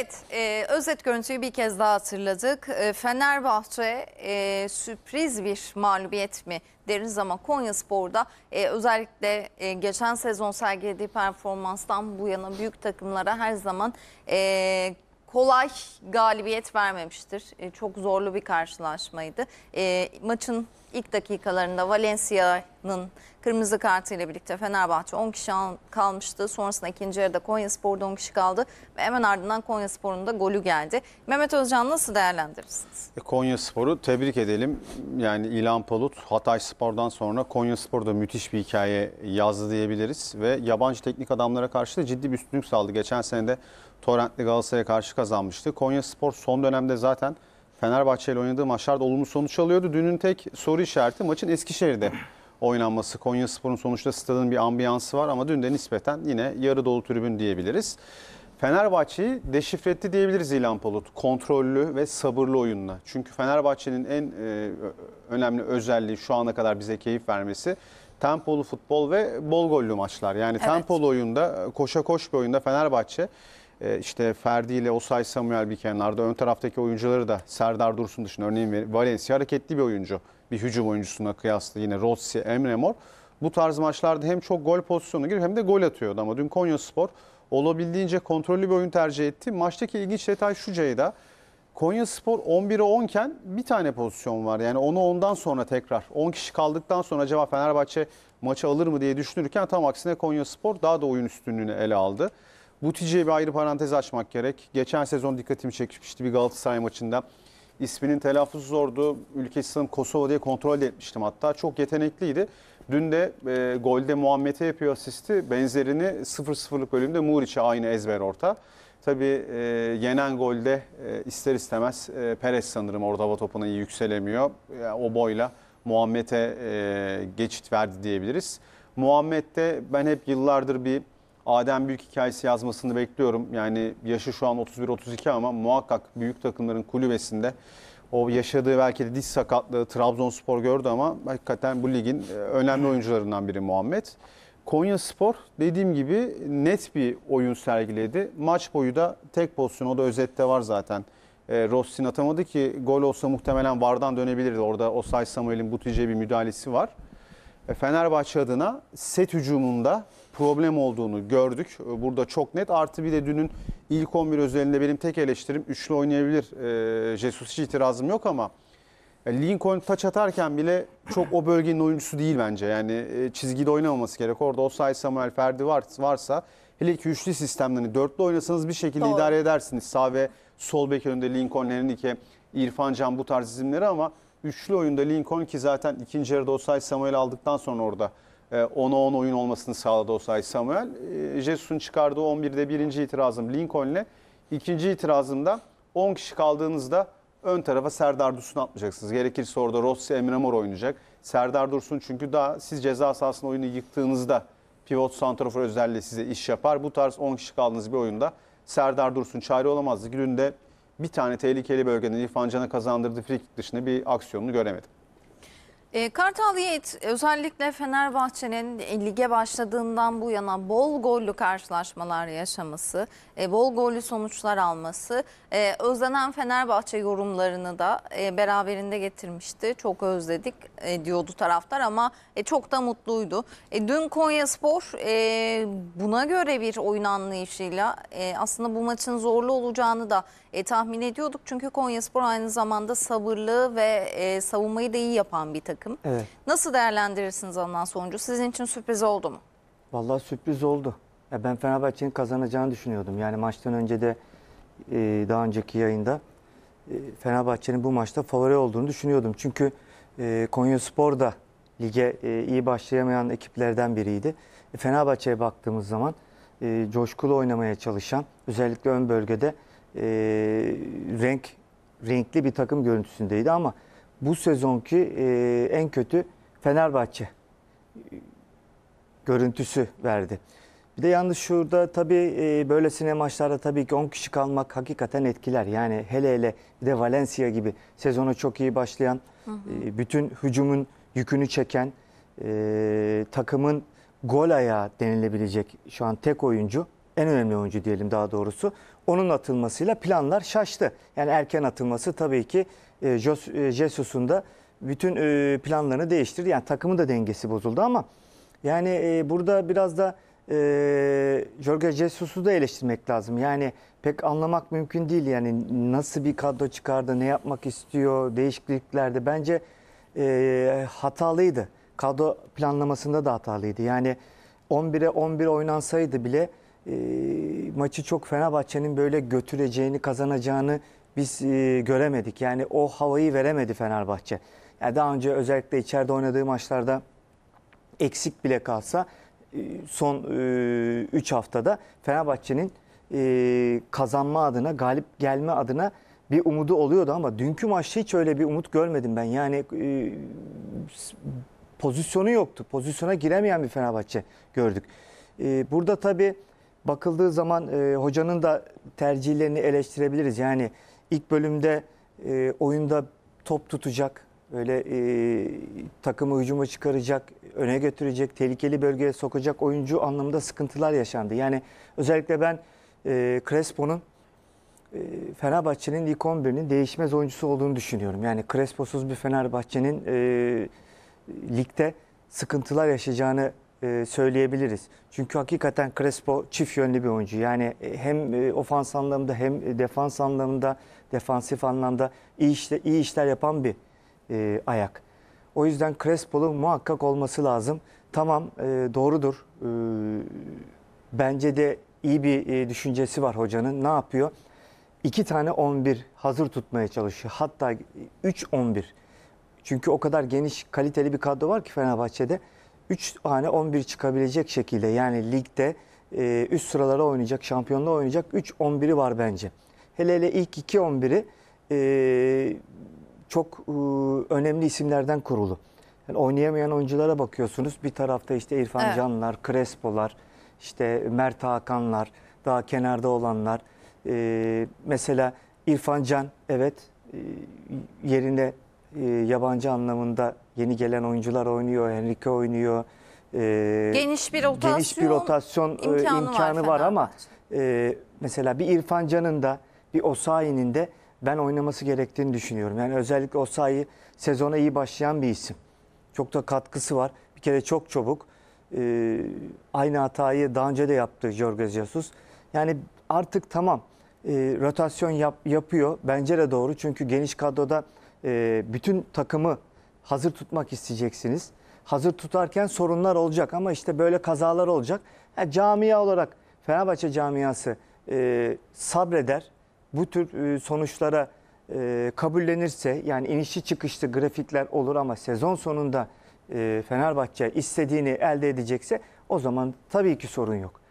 Evet, e, özet görüntüyü bir kez daha hatırladık. E, Fenerbahçe e, sürpriz bir mağlubiyet mi deriz ama Konya Spor'da e, özellikle e, geçen sezon sergilediği performanstan bu yana büyük takımlara her zaman e, kolay galibiyet vermemiştir. E, çok zorlu bir karşılaşmaydı. E, maçın ilk dakikalarında Valencia'nın kırmızı kartıyla birlikte Fenerbahçe 10 kişi kalmıştı. Sonrasında ikinci yarıda Konyaspor'da 10 kişi kaldı ve hemen ardından Konyaspor'un da golü geldi. Mehmet Özcan nasıl değerlendirirsiniz? E, Konyaspor'u tebrik edelim. Yani İlhan Palut Hatay Spor'dan sonra Konyaspor'da müthiş bir hikaye yazdı diyebiliriz ve yabancı teknik adamlara karşı da ciddi bir üstünlük sağladı. Geçen sene de Torrent'li Galatasaray'a karşı kazanmıştı. Konya Spor son dönemde zaten Fenerbahçe ile oynadığı maçlarda olumlu sonuç alıyordu. Dünün tek soru işareti maçın Eskişehir'de oynanması. Konya Spor'un sonuçta stadın bir ambiyansı var ama dün de nispeten yine yarı dolu tribün diyebiliriz. Fenerbahçe'yi deşifre etti diyebiliriz İlhan Palut. Kontrollü ve sabırlı oyunla. Çünkü Fenerbahçe'nin en e, önemli özelliği şu ana kadar bize keyif vermesi tempolu futbol ve bol gollü maçlar. Yani evet. tempolu oyunda, koşa koş bir oyunda Fenerbahçe e, işte Ferdi ile Osay Samuel bir kenarda. Ön taraftaki oyuncuları da Serdar Dursun dışında örneğin Valencia hareketli bir oyuncu. Bir hücum oyuncusuna kıyasla yine Rossi, Emre Mor. Bu tarz maçlarda hem çok gol pozisyonu giriyor hem de gol atıyordu. Ama dün Konya Spor olabildiğince kontrollü bir oyun tercih etti. Maçtaki ilginç detay şu Ceyda. Konya Spor 11'e 10 iken bir tane pozisyon var. Yani onu ondan sonra tekrar 10 kişi kaldıktan sonra acaba Fenerbahçe maçı alır mı diye düşünürken tam aksine Konya Spor daha da oyun üstünlüğünü ele aldı. Butice'ye bir ayrı parantez açmak gerek. Geçen sezon dikkatimi çekmişti bir Galatasaray maçında. İsminin telaffuzu zordu. Ülkesi sanırım Kosova diye kontrol etmiştim hatta. Çok yetenekliydi. Dün de e, golde Muhammed'e yapıyor asisti. Benzerini 0-0'lık bölümde Muriç'e aynı ezber orta. Tabii e, yenen golde e, ister istemez e, Perez sanırım orada hava topuna iyi yükselemiyor. Yani e, o boyla Muhammed'e e, geçit verdi diyebiliriz. Muhammed de ben hep yıllardır bir Adem Büyük hikayesi yazmasını bekliyorum. Yani yaşı şu an 31-32 ama muhakkak büyük takımların kulübesinde o yaşadığı belki de diş sakatlığı Trabzonspor gördü ama hakikaten bu ligin e, önemli oyuncularından biri Muhammed. Konya Spor dediğim gibi net bir oyun sergiledi. Maç boyu da tek pozisyon o da özette var zaten. E, Rossin atamadı ki gol olsa muhtemelen VAR'dan dönebilirdi. Orada Osay Samuel'in Butice'ye bir müdahalesi var. E, Fenerbahçe adına set hücumunda problem olduğunu gördük. Ee, burada çok net. Artı bir de dünün ilk 11 özelinde benim tek eleştirim üçlü oynayabilir. E, Jesus hiç itirazım yok ama Lincoln taç atarken bile çok o bölgenin oyuncusu değil bence. Yani e, çizgide oynamaması gerek. Orada Osay Samuel Ferdi varsa hele ki üçlü sistemlerini hani dörtlü oynasanız bir şekilde Doğru. idare edersiniz. Sağ ve sol bek önünde Lincoln, Henrique, İrfan Can bu tarz izimleri ama üçlü oyunda Lincoln ki zaten ikinci yarıda Osay Samuel aldıktan sonra orada ee, ona 10 oyun olmasını sağladı Osay Samuel. Ee, Jesus'un çıkardığı 11'de birinci itirazım Lincoln'le. ikinci itirazımda 10 kişi kaldığınızda ön tarafa Serdar Dursun atmayacaksınız. Gerekirse orada Rossi Emre Mor oynayacak. Serdar Dursun çünkü daha siz ceza sahasında oyunu yıktığınızda pivot santrafor özelliği size iş yapar. Bu tarz 10 kişi kaldığınız bir oyunda Serdar Dursun çare olamazdı. Gününde bir tane tehlikeli bölgeden İrfan Can'a kazandırdığı free dışında bir aksiyonunu göremedim. E, Kartal Yiğit özellikle Fenerbahçe'nin lige başladığından bu yana bol gollü karşılaşmalar yaşaması, e, bol gollü sonuçlar alması, e, özlenen Fenerbahçe yorumlarını da e, beraberinde getirmişti. Çok özledik e, diyordu taraftar ama e, çok da mutluydu. E, dün Konya Spor e, buna göre bir oyun anlayışıyla e, aslında bu maçın zorlu olacağını da e, tahmin ediyorduk. Çünkü Konya Spor aynı zamanda sabırlı ve e, savunmayı da iyi yapan bir takım takım. Evet. Nasıl değerlendirirsiniz alınan sonucu? Sizin için sürpriz oldu mu? Vallahi sürpriz oldu. Ya ben Fenerbahçe'nin kazanacağını düşünüyordum. Yani maçtan önce de e, daha önceki yayında e, Fenerbahçe'nin bu maçta favori olduğunu düşünüyordum. Çünkü e, Konya da lige e, iyi başlayamayan ekiplerden biriydi. E, Fenerbahçe'ye baktığımız zaman e, coşkulu oynamaya çalışan özellikle ön bölgede e, renk renkli bir takım görüntüsündeydi ama bu sezonki e, en kötü Fenerbahçe görüntüsü verdi. Bir de yalnız şurada tabii e, böylesine maçlarda tabii ki 10 kişi kalmak hakikaten etkiler. Yani hele hele bir de Valencia gibi sezonu çok iyi başlayan, hı hı. E, bütün hücumun yükünü çeken, e, takımın gol ayağı denilebilecek şu an tek oyuncu, en önemli oyuncu diyelim daha doğrusu. Onun atılmasıyla planlar şaştı. Yani erken atılması tabii ki e, e, Jesus'un da bütün e, planlarını değiştirdi. Yani takımı da dengesi bozuldu ama yani e, burada biraz da e, Jorge Jesus'u da eleştirmek lazım. Yani pek anlamak mümkün değil. Yani nasıl bir kadro çıkardı, ne yapmak istiyor, değişikliklerde. Bence hatalıydı. Kadro planlamasında da hatalıydı. Yani 11'e 11 oynansaydı bile maçı çok Fenerbahçe'nin böyle götüreceğini, kazanacağını biz e, göremedik. Yani o havayı veremedi Fenerbahçe. Yani daha önce özellikle içeride oynadığı maçlarda eksik bile kalsa e, son 3 e, üç haftada Fenerbahçe'nin kazanma adına, galip gelme adına bir umudu oluyordu ama dünkü maçta hiç öyle bir umut görmedim ben. Yani pozisyonu yoktu. Pozisyona giremeyen bir Fenerbahçe gördük. burada tabii bakıldığı zaman hocanın da tercihlerini eleştirebiliriz. Yani İlk bölümde e, oyunda top tutacak, öyle e, takımı hücuma çıkaracak, öne götürecek, tehlikeli bölgeye sokacak oyuncu anlamında sıkıntılar yaşandı. Yani özellikle ben e, Crespo'nun e, Fenerbahçe'nin ilk 11'inin değişmez oyuncusu olduğunu düşünüyorum. Yani Crespo'suz bir Fenerbahçe'nin e, ligde sıkıntılar yaşayacağını e, söyleyebiliriz. Çünkü hakikaten Crespo çift yönlü bir oyuncu. Yani e, hem e, ofans anlamında hem defans anlamında, defansif anlamda iyi, işle, iyi işler yapan bir e, ayak. O yüzden Crespo'lu muhakkak olması lazım. Tamam e, doğrudur. E, bence de iyi bir e, düşüncesi var hocanın. Ne yapıyor? İki tane 11 hazır tutmaya çalışıyor. Hatta 3 11. Çünkü o kadar geniş, kaliteli bir kadro var ki Fenerbahçe'de. 3 tane 11 çıkabilecek şekilde yani ligde e, üst sıralara oynayacak, şampiyonluğa oynayacak 3 11'i var bence. Hele hele ilk 2 11'i e, çok e, önemli isimlerden kurulu. Yani oynayamayan oyunculara bakıyorsunuz. Bir tarafta işte İrfan evet. Canlar, Crespo'lar, işte Mert Hakanlar, daha kenarda olanlar. E, mesela İrfan Can evet e, yerine ee, yabancı anlamında yeni gelen oyuncular oynuyor, Henrique oynuyor. Ee, geniş bir rotasyon, geniş bir rotasyon imkanı, e, imkanı var, var ama e, mesela bir İrfan Can'ın da bir Osayi'nin de ben oynaması gerektiğini düşünüyorum. Yani özellikle Osayi sezona iyi başlayan bir isim. Çok da katkısı var. Bir kere çok çabuk. Ee, aynı hatayı daha önce de yaptı Jorge Jesus. Yani artık tamam e, rotasyon yap, yapıyor. Bence de doğru. Çünkü geniş kadroda e, bütün takımı hazır tutmak isteyeceksiniz. Hazır tutarken sorunlar olacak ama işte böyle kazalar olacak. Yani camia olarak Fenerbahçe camiası e, sabreder. Bu tür e, sonuçlara e, kabullenirse yani inişli çıkışlı grafikler olur ama sezon sonunda e, Fenerbahçe istediğini elde edecekse o zaman tabii ki sorun yok.